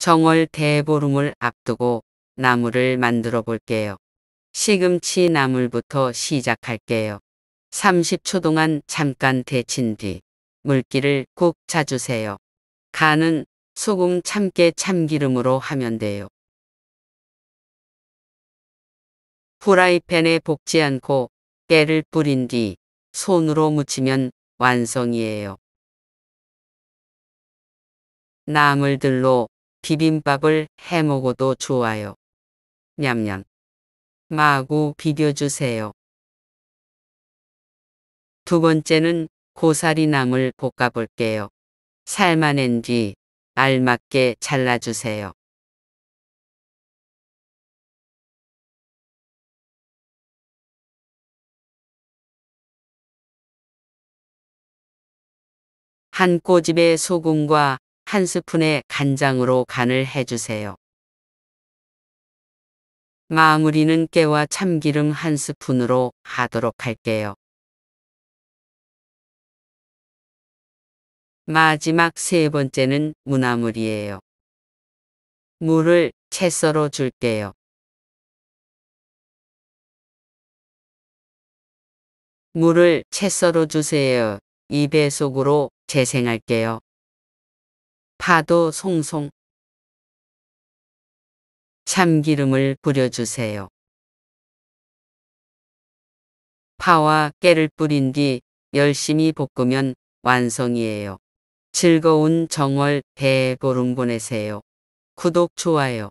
정월 대보름을 앞두고 나물을 만들어 볼게요. 시금치 나물부터 시작할게요. 30초 동안 잠깐 데친 뒤 물기를 꾹 짜주세요. 간은 소금 참깨 참기름으로 하면 돼요. 프라이팬에 볶지 않고 깨를 뿌린 뒤 손으로 묻히면 완성이에요. 나물들로 비빔밥을 해 먹어도 좋아요. 냠냠. 마구 비벼주세요. 두 번째는 고사리나물 볶아볼게요. 삶아낸 뒤 알맞게 잘라주세요. 한 꼬집의 소금과 한 스푼의 간장으로 간을 해주세요. 마무리는 깨와 참기름 한 스푼으로 하도록 할게요. 마지막 세 번째는 무나물이에요. 물을 채 썰어 줄게요. 물을 채 썰어 주세요. 입의 속으로 재생할게요. 파도 송송 참기름을 뿌려주세요. 파와 깨를 뿌린 뒤 열심히 볶으면 완성이에요. 즐거운 정월 대보름 보내세요. 구독, 좋아요.